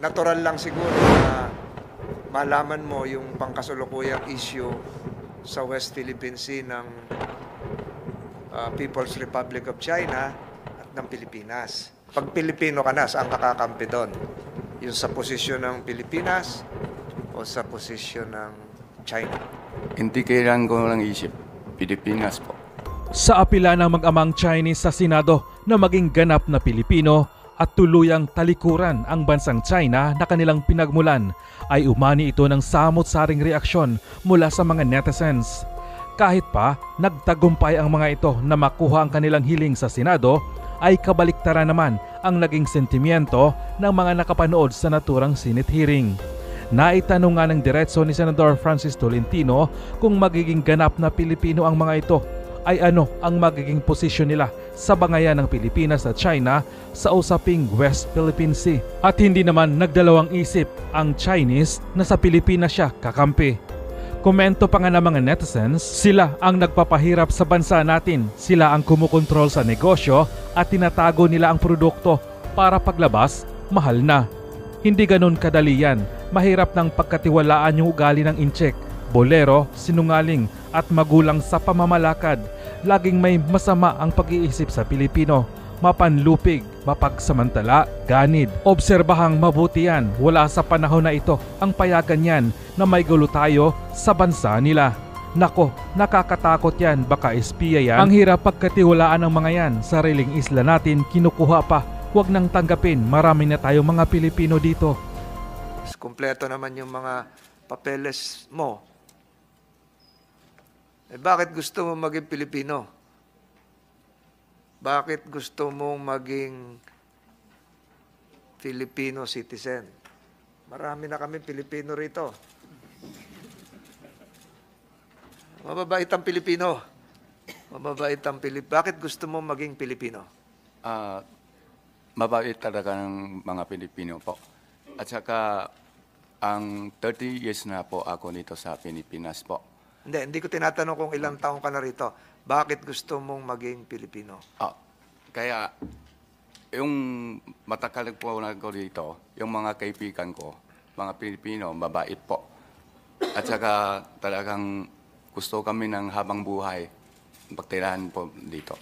Natural lang siguro na malaman mo yung pangkasulukuyang issue sa West Philippine Sea ng uh, People's Republic of China at ng Pilipinas. Pag Pilipino ka na, saan kakakampi doon? Yung sa posisyon ng Pilipinas o sa posisyon ng China? Hindi kailangan ko lang isip. Pilipinas po. Sa apila ng mag-amang Chinese sa Senado na maging ganap na Pilipino, at tuluyang talikuran ang bansang China na kanilang pinagmulan ay umani ito ng samot-saring reaksyon mula sa mga netizens. Kahit pa nagtagumpay ang mga ito na makuha ang kanilang hiling sa Senado, ay kabaliktaran naman ang naging sentimiento ng mga nakapanood sa naturang Senate hearing. Naitanong nga ng diretso ni Senator Francis Tolentino kung magiging ganap na Pilipino ang mga ito ay ano ang magiging posisyon nila sa bangayan ng Pilipinas at China sa usaping West Philippine Sea. At hindi naman nagdalawang isip ang Chinese na sa Pilipinas siya kakampi. Komento pa nga ng mga netizens, sila ang nagpapahirap sa bansa natin. Sila ang kumukontrol sa negosyo at tinatago nila ang produkto para paglabas, mahal na. Hindi ganun kadali yan. Mahirap ng pagkatiwalaan yung ugali ng incheck bolero, sinungaling at magulang sa pamamalakad. Laging may masama ang pag-iisip sa Pilipino. Mapanlupig, mapagsamantala, ganid. Obserbahang mabuti yan. Wala sa panahon na ito ang payagan yan na may gulo tayo sa bansa nila. Nako, nakakatakot yan, baka espiya yan. Ang hirap pagkatiwalaan ng mga yan, sariling isla natin kinukuha pa. Huwag nang tanggapin, marami na tayo mga Pilipino dito. Kompleto naman yung mga papeles mo eh, bakit gusto mo maging Pilipino? Bakit gusto mong maging Filipino citizen? Marami na kami Pilipino rito. Mababait ang Pilipino. Mababait ang Pilip Bakit gusto mo maging Pilipino? Uh, mabait talaga ng mga Pilipino po. At saka, ang 30 years na po ako nito sa Pilipinas po. Hindi, hindi ko tinatanong kung ilang taong ka na rito. Bakit gusto mong maging Pilipino? Ah, kaya, yung matagal po na ko dito, yung mga kaibigan ko, mga Pilipino, mabait po. At saka talagang gusto kami ng habang buhay, pagtirahan po dito.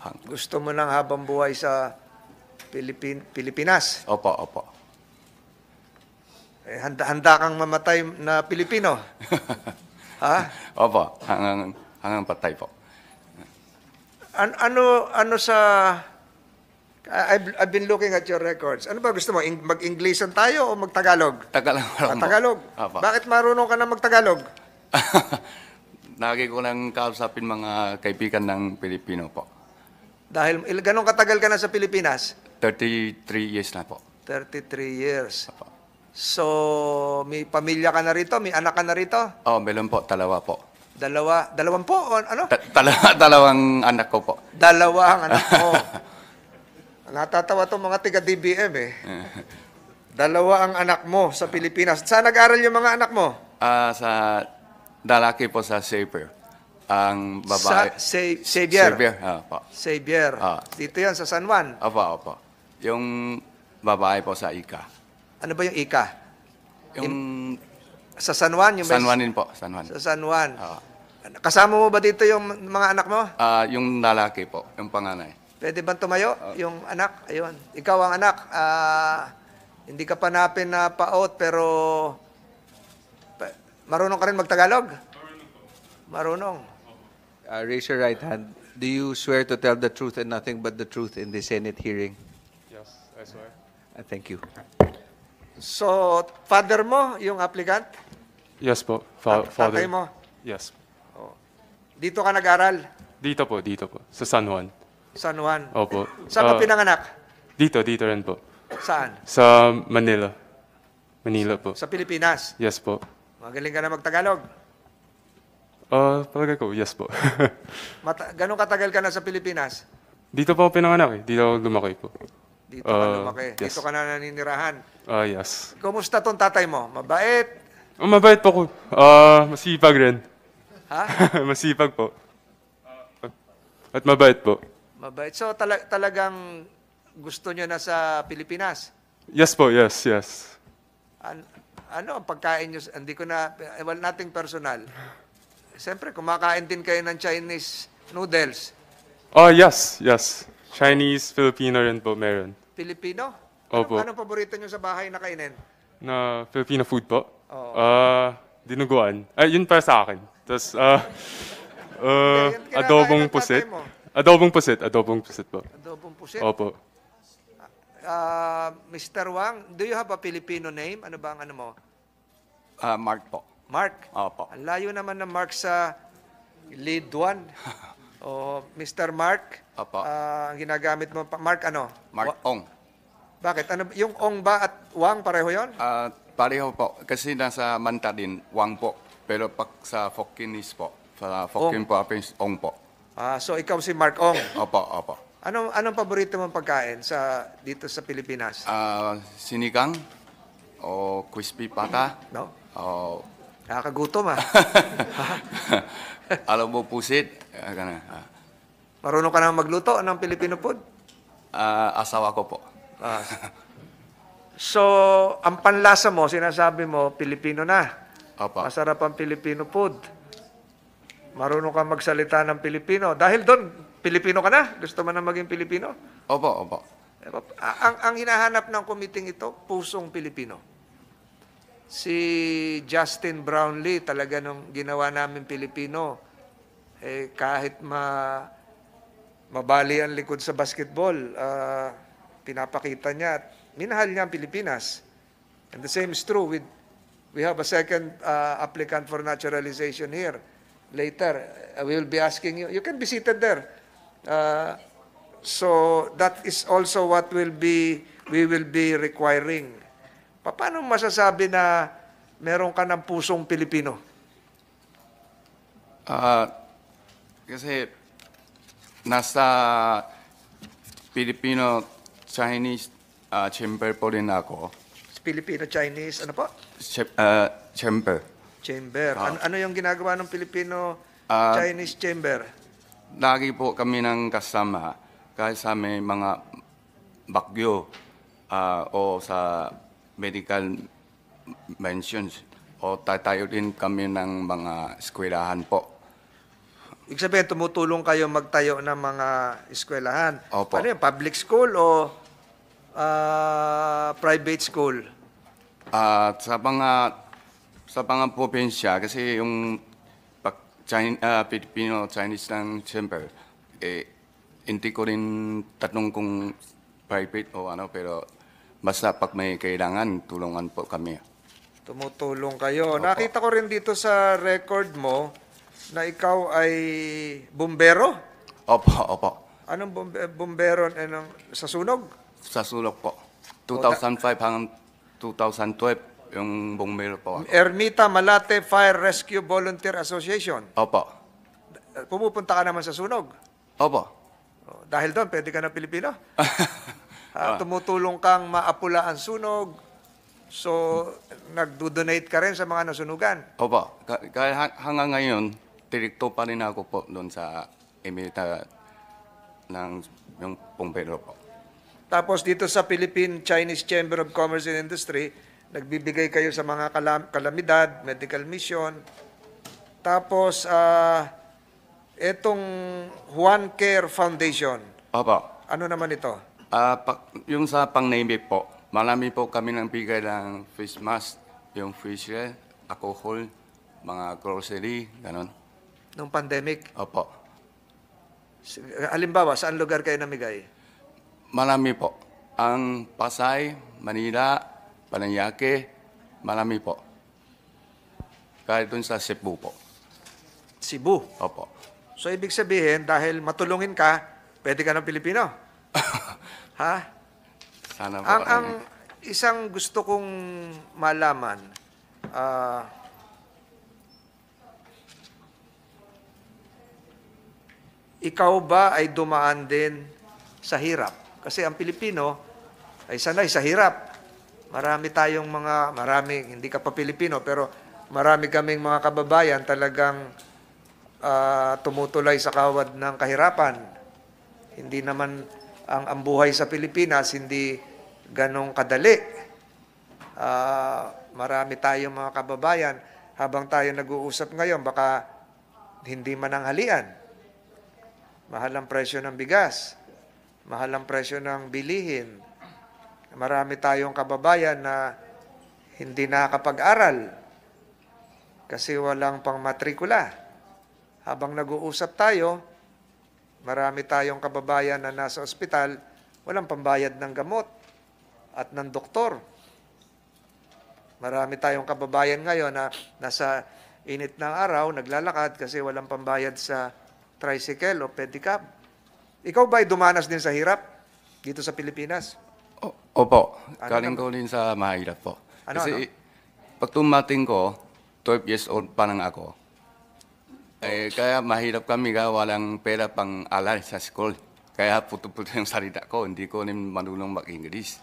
Hang. Gusto mo ng habang buhay sa Pilipin Pilipinas? Opo, opo. Eh, handa, handa kang mamatay na Pilipino. Ha? Ah. Opo, hanggang, hanggang patay po. An- ano, ano sa... I've, I've been looking at your records. Ano ba gusto mo? Mag-Inglesan tayo o mag-Tagalog? Tagalog lang ah, Tagalog? Opo. Bakit marunong ka na mag-Tagalog? Lagi ko lang kausapin mga kaibigan ng Pilipino po. Dahil il- ganong katagal ka na sa Pilipinas? 33 years na po. 33 years. Opo. So, may pamilya ka na rito? May anak ka na rito? Oh, meron po, dalawa po. Dalawa, dalawang po, o ano? Ta- dalawa, dalawang anak ko po. Dalawa ang anak ko. Natatawa to mga tiga DBM eh. Dalawa ang anak mo sa Pilipinas. Saan nag-aral yung mga anak mo? Ah, sa dalaki po sa Saber. Ang babae. Sa Sa- Xavier. Saber. Ah, po. Xavier. Ah. Dito yan sa San Juan. Opo, opo. Yung babae po sa Ika. Ano ba yung ika? Yung sa San Juan yung San Juan din po, San Juan. Sa San Juan. Oo. Kasama mo ba dito yung mga anak mo? Ah, yung lalaki po, yung panganay. Pwede bang tumayo Oo. yung anak? Ayun. Ikaw ang anak. Ah, hindi ka panapin na paot pero marunong ka rin magtagalog? Marunong. Uh, raise your right hand. Do you swear to tell the truth and nothing but the truth in the Senate hearing? Yes, I swear. Uh, thank you. So, father mo, yung applicant? Yes po, fa- Father. Tatay mo? Yes. Oh. Dito ka nag-aral? Dito po, dito po. Sa San Juan. San Juan? Opo. Saan ka Ah, pinanganak? Dito, dito rin po. Saan? Sa Manila. Manila po. Sa Pilipinas? Yes po. Magaling ka na magtagalog. Ah, palagay ko, yes po. Mata- ganong katagal ka na sa Pilipinas? dito po ako pinanganak eh. Dito ako lumaki po. Dito ka Ah, lumaki. yes. Dito ka na naninirahan. Ah, yes. Kumusta tong tatay mo? Mabait? Oh, mabait po ko. Ah, masipag rin. Ha? masipag po. At mabait po. Mabait. So tala- talagang gusto nyo na sa Pilipinas? Yes po, yes, yes. An- ano ang pagkain nyo? Hindi ko na, well, nating personal. Siyempre, kumakain din kayo ng Chinese noodles. Oh, yes, yes. Chinese, Filipino rin po meron. Filipino? Ano, Opo. Anong paborito nyo sa bahay na kainin? Na Filipino food po? Oo. Ah, dinuguan. Ay, yun para sa akin. Tapos, uh, uh, Kaya adobong pusit. Adobong pusit, adobong pusit po. Adobong pusit. Opo. Ah, ah Mr. Wang, do you have a Filipino name? Ano ba ang ano mo? Ah, Mark po. Mark. Opo. Ang layo naman ng Mark sa Lidwan. Oh, Mr. Mark, Opo. ah, ang ginagamit mo, pa- Mark ano? Mark Wa- Ong. Bakit? Ano, yung ong ba at wang pareho yon? Ah, pareho po. Kasi nasa Manta din, Wang po. Pero pag sa Fokkinis po, sa Fokkin province, Ong po. Ah, so ikaw si Mark Ong. Opo, opo. Ano anong paborito mong pagkain sa, dito sa Pilipinas? Ah, sinigang, o crispy pata, No? o Nakakagutom ah. Alam mo, pusit. Ah, Kana. Ah. Marunong ka na magluto ng Filipino food. ah, asawa ko po. Ah. So, ang panlasa mo, sinasabi mo, Filipino na. Opo. Masarap ang Filipino food. Marunong ka magsalita ng Filipino. Dahil doon, Filipino ka na. Gusto mo na maging Pilipino. Opo, opo. Eh, ang, ang hinahanap ng committee ito, pusong Pilipino si Justin Brownlee talaga nung ginawa namin Pilipino eh, kahit ma mabali ang likod sa basketball uh, pinapakita niya at minahal niya ang Pilipinas and the same is true with we have a second uh, applicant for naturalization here later uh, we will be asking you you can be seated there uh, so that is also what will be we will be requiring Paano masasabi na meron ka ng pusong Pilipino? Ah, kasi nasa Filipino-Chinese ah, chamber po rin ako. Filipino-Chinese, ano po? Cham- ah, chamber. Chamber. Ano, ano yung ginagawa ng Ah. Filipino-Chinese chamber? Lagi po kami ng kasama kahit sa may mga bagyo ah, o sa medical mentions o tatayo din kami ng mga eskwelahan po. Ibig sabihin, tumutulong kayo magtayo ng mga eskwelahan. Opo. Ano yung, public school o ah, private school? At sa mga sa mga probinsya kasi yung pag China, ah, Filipino Chinese lang siyempre eh hindi ko rin tanong kung private o ano pero Basta pag may kailangan, tulungan po kami. Tumutulong kayo. Opo. Nakita ko rin dito sa record mo na ikaw ay bumbero. Opo, opo. Anong bumbe- bumbero? Anong, eh, sa sunog? Sa sunog po. 2005 hanggang 2012 yung bumili po ako. Ermita Malate Fire Rescue Volunteer Association. Opo. Pumupunta ka naman sa sunog. Opo. Dahil doon, pwede ka na Pilipino. Uh, ah. Tumutulong kang maapula ang sunog. So, nagdo-donate ka rin sa mga nasunugan. Opo. Kaya hanggang ngayon, direkto pa rin ako po doon sa emerita ng yung pumpero po. Tapos dito sa Philippine Chinese Chamber of Commerce and Industry, nagbibigay kayo sa mga kalam kalamidad, medical mission. Tapos, uh, ah, itong Juan Care Foundation. Opo. Ano naman ito? Uh, pa, yung sa pang-naimik po, marami po kami nang bigay ng face mask, yung face shield, alcohol, mga grocery, ganun. Nung pandemic? Opo. Alimbawa, saan lugar kayo namigay? Marami po. Ang Pasay, Manila, Panayake, marami po. Kahit dun sa Cebu po. Cebu? Opo. So, ibig sabihin, dahil matulungin ka, pwede ka ng Pilipino? Ha? Sana po. Ang, ang isang gusto kong malaman, ah, ikaw ba ay dumaan din sa hirap? Kasi ang Pilipino ay sanay sa hirap. Marami tayong mga, marami, hindi ka pa Pilipino, pero marami kaming mga kababayan talagang ah, tumutulay sa kawad ng kahirapan. Hindi naman ang, ang buhay sa Pilipinas hindi ganong kadali. Uh, marami tayong mga kababayan habang tayo nag-uusap ngayon baka hindi man ang halian. Mahal ang presyo ng bigas. Mahal ang presyo ng bilihin. Marami tayong kababayan na hindi nakakapag-aral kasi walang pangmatrikula. Habang nag-uusap tayo, Marami tayong kababayan na nasa ospital, walang pambayad ng gamot at ng doktor. Marami tayong kababayan ngayon na nasa init ng araw, naglalakad kasi walang pambayad sa tricycle o pedicab. Ikaw ba'y dumanas din sa hirap dito sa Pilipinas? O, opo, ano galing ko din sa mahirap po. Ano, kasi ano? pag tumating ko, 12 years old pa lang ako, eh, kaya mahirap kami kaya walang pera pang alay sa school. Kaya puto-puto yung salita ko, hindi ko rin marunong mag-English.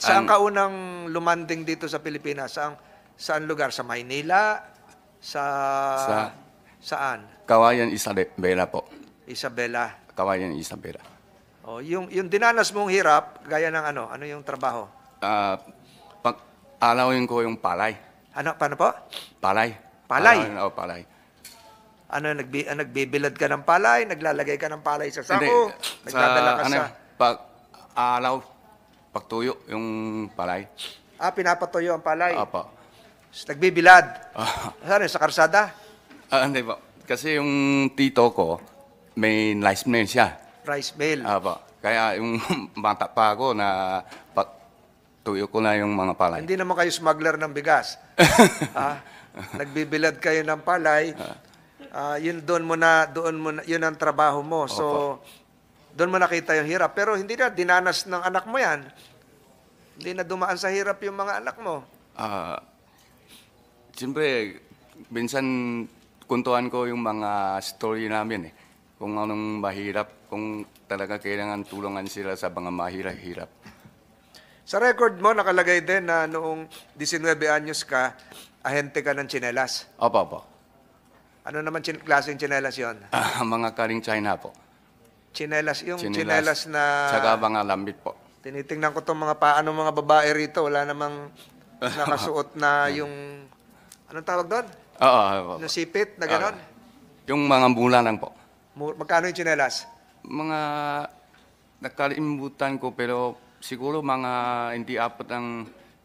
Saan Ang- ka unang lumanding dito sa Pilipinas? Saan, saan lugar? Sa Maynila? Sa... Sa- Saan? Kawayan Isabela po. Isabela. Kawayan Isabela. Oh, yung yung dinanas mong hirap, gaya ng ano, ano yung trabaho? Ah, pag alawin ko yung palay. Ano, paano po? Palay. Palay? Alawin, oh, palay ano, nagbi, ah, nagbibilad ka ng palay, naglalagay ka ng palay sa sako, nagdadala ka ano, sa... Pag alaw, pagtuyo yung palay. Ah, pinapatuyo ang palay. Apa. Nagbibilad. Ah. Saan sa karsada? ah, hindi po. Kasi yung tito ko, may rice mail siya. Rice mill. Apa. Kaya yung bata pa ako na pagtuyo ko na yung mga palay. Hindi naman kayo smuggler ng bigas. ah, nagbibilad kayo ng palay, ah. Uh, yun doon mo na doon mo na, yun ang trabaho mo. So doon mo nakita yung hirap pero hindi na dinanas ng anak mo 'yan. Hindi na dumaan sa hirap yung mga anak mo. Ah, siyempre, minsan kuntuhan ko yung mga story namin eh. Kung anong mahirap, kung talaga kailangan tulungan sila sa mga mahirap-hirap. Sa record mo nakalagay din na noong 19 anyos ka, ahente ka ng tsinelas. Opo, opo. Ano naman chin klaseng chinelas yon? Ah, mga karing China po. Chinelas yung chinelas, na... Tsaka mga lambit po. Tinitingnan ko itong mga paano mga babae rito. Wala namang nakasuot na yung... Anong tawag doon? Oo. oo, oo. Na sipit na gano'n? Yung mga mula lang po. Magkano yung chinelas? Mga nakalimutan ko pero siguro mga hindi apat ng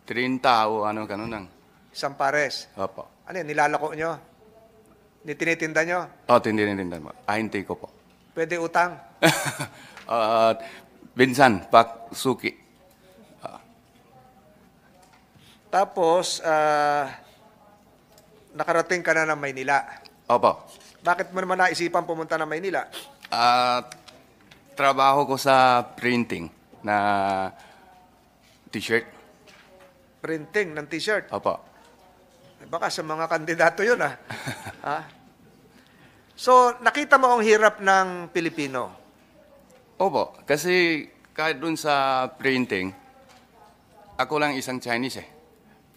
30 o ano gano'n lang. Isang pares. Opo. Ano yun, nilalako nyo? Ni tinitinda nyo? Oo, oh, tinitinda mo. Ahintay ko po. Pwede utang? uh, ah, Binsan, Pak Suki. Uh. Ah. Tapos, uh, nakarating ka na ng Maynila. Opo. Bakit mo naman naisipan pumunta ng Maynila? Uh, trabaho ko sa printing na t-shirt. Printing ng t-shirt? Opo. Eh, baka sa mga kandidato yun ah. ha? So, nakita mo ang hirap ng Pilipino. Opo, kasi kahit dun sa printing, ako lang isang Chinese eh.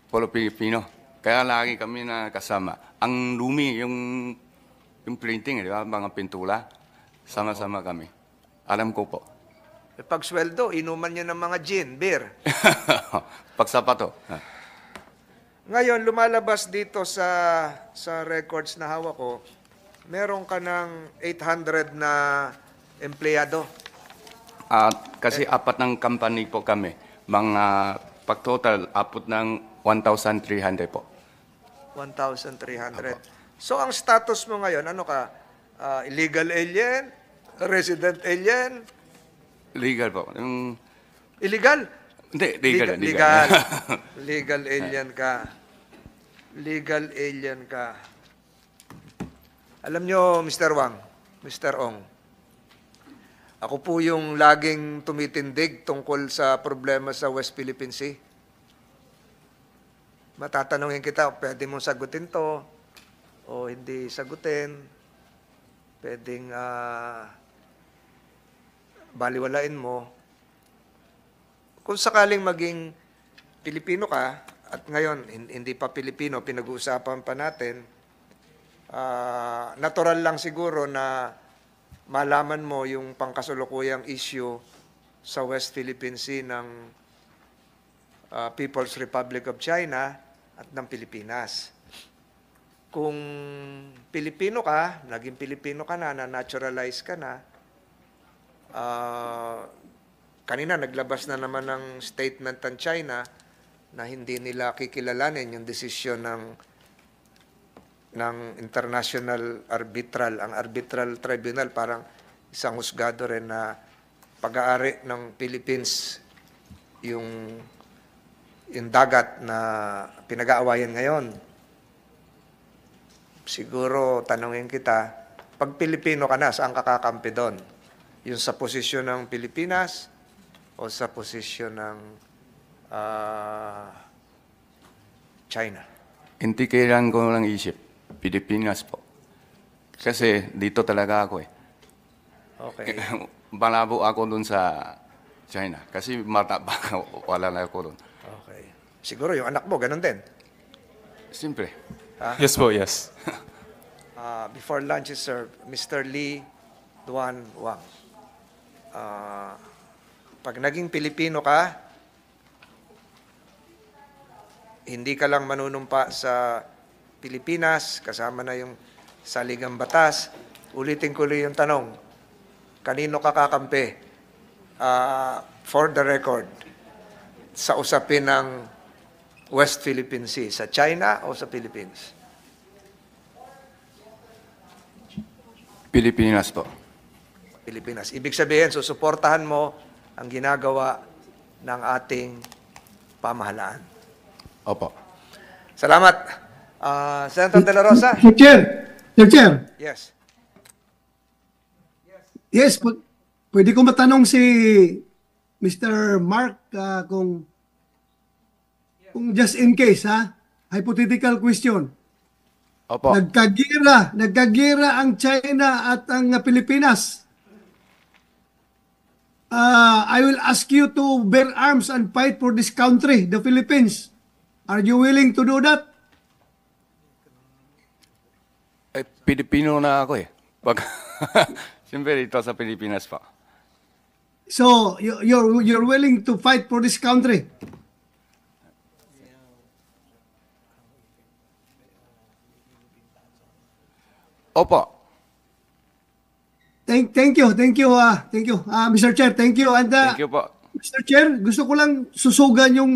Polo Pilipino. Kaya lagi kami na kasama. Ang lumi, yung, yung printing, eh, di ba? Mga pintula. Sama-sama kami. Alam ko po. Eh, Pag sweldo, inuman niya ng mga gin, beer. pag Pagsapato. Ngayon, lumalabas dito sa, sa records na hawak ko, meron ka ng 800 na empleyado. Ah, kasi eh. apat ng company po kami. Mga pag-total, apat ng 1,300 po. 1,300. So ang status mo ngayon, ano ka? Ah, illegal alien? Resident alien? Legal po. Yung, Illegal? hindi, legal. Legal. Legal. legal alien ka. Legal alien ka. Alam nyo, Mr. Wang, Mr. Ong, ako po yung laging tumitindig tungkol sa problema sa West Philippine Sea. Matatanungin kita, pwede mong sagutin to o hindi sagutin. Pwedeng uh, baliwalain mo. Kung sakaling maging Pilipino ka, at ngayon hindi pa Pilipino, pinag-uusapan pa natin, uh, natural lang siguro na malaman mo yung pangkasulukuyang issue sa West Philippine Sea ng uh, People's Republic of China at ng Pilipinas. Kung Pilipino ka, naging Pilipino ka na, na-naturalize ka na, uh, kanina naglabas na naman ng statement ng China na hindi nila kikilalanin yung desisyon ng ng International Arbitral. Ang Arbitral Tribunal parang isang husgado rin na pag-aari ng Philippines yung yung dagat na pinag-aawayan ngayon. Siguro tanungin kita, pag Pilipino ka na, saan ka kakampi doon? Yung sa posisyon ng Pilipinas o sa posisyon ng uh, China? Inti kailan ko lang isip. Pilipinas po. Kasi dito talaga ako eh. Okay. Malabo ako dun sa China. Kasi mata, baka wala na ako dun. Okay. Siguro yung anak mo, ganun din. Siyempre. Ha? Yes po, yes. uh, before lunch is served, Mr. Lee Duan Wang. Uh, pag naging Pilipino ka, hindi ka lang manunumpa sa Pilipinas, kasama na yung saligang batas. Ulitin ko yung tanong, kanino ka kakampi? Uh, for the record, sa usapin ng West Philippine Sea, sa China o sa Philippines? Pilipinas po. Pilipinas. Ibig sabihin, susuportahan mo ang ginagawa ng ating pamahalaan. Opo. Salamat. Uh, Senator De La Rosa? Mr. Chair, Mr. Chair, Yes. yes, pu- pwede ko matanong si Mr. Mark ah, kung kung just in case ha, hypothetical question. Opo. Nagkagira, nagkagira ang China at ang Pilipinas. Ah, I will ask you to bear arms and fight for this country, the Philippines. Are you willing to do that? Pilipino na ako eh. Pag, siyempre dito sa Pilipinas pa. So, you're, you're willing to fight for this country? Opo. Thank, thank you, thank you, uh, thank you, uh, ah, Mr. Chair, thank you. And, uh, thank you po. Mr. Chair, gusto ko lang susugan yung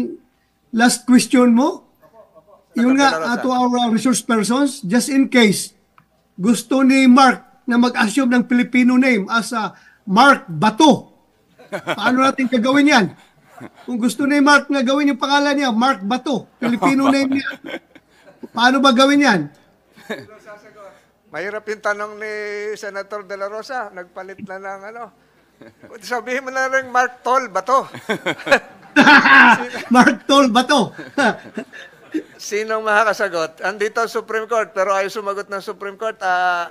last question mo. Opo, opo. Yung nga, uh, to our resource persons, just in case, gusto ni Mark na mag-assume ng Filipino name as a ah, Mark Bato. Paano natin gagawin yan? Kung gusto ni Mark na gawin yung pangalan niya, Mark Bato, Filipino name niya. Paano ba gawin yan? Mahirap yung tanong ni Senator De La Rosa. Nagpalit na ng ano. Sabihin mo na rin Mark Tol Bato. Mark Tol Bato. Sinong makakasagot? Andito ang Supreme Court, pero ayaw sumagot ng Supreme Court. Uh,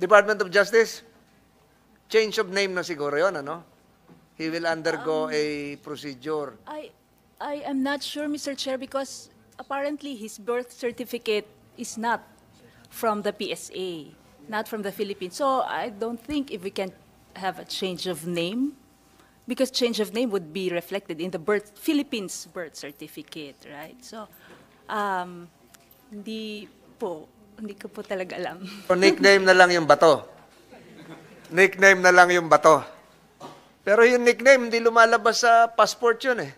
Department of Justice, change of name na siguro yon ano? He will undergo um, a procedure. I, I am not sure, Mr. Chair, because apparently his birth certificate is not from the PSA, not from the Philippines. So I don't think if we can have a change of name because change of name would be reflected in the birth Philippines birth certificate, right? So, um, hindi po, hindi ko po talaga alam. So, nickname na lang yung bato. Nickname na lang yung bato. Pero yung nickname, hindi lumalabas sa passport yun eh.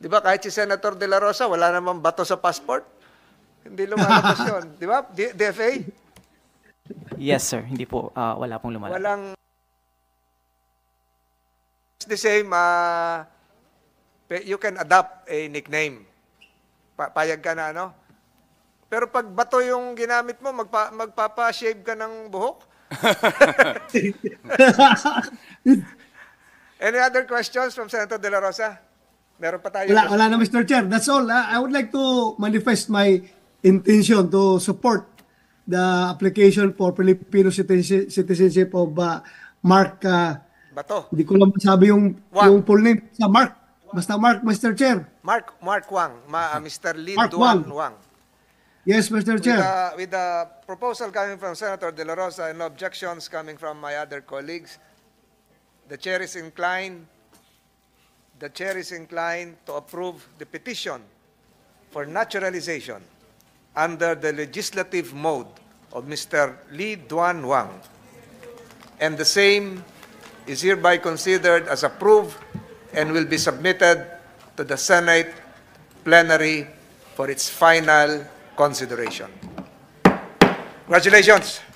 Di ba? Kahit si Senator De La Rosa, wala namang bato sa passport. Hindi lumalabas yun. Di ba? DFA? Yes, sir. Hindi po, uh, wala pong lumalabas. Walang the same, uh, you can adopt a nickname. Pa payag ka na, ano? Pero pag bato yung ginamit mo, magpa magpapa-shave ka ng buhok? Any other questions from Senator De La Rosa? Meron pa tayo. Wala, wala na, Mr. Chair. That's all. Ah, I would like to manifest my intention to support the application for Filipino citizenship of uh, Mark uh, Bato. Hindi ko lang masabi yung, Wang. yung full name. Sa Mark. Basta Mark, Mr. Chair. Mark, Mark Wang. Ma, uh, Mr. Lee Mark Duan Wang. Wang. Yes, Mr. Chair. With the, with the proposal coming from Senator De La Rosa and objections coming from my other colleagues, the chair is inclined the chair is inclined to approve the petition for naturalization under the legislative mode of Mr. Lee Duan Wang and the same is hereby considered as approved and will be submitted to the Senate plenary for its final consideration. Congratulations!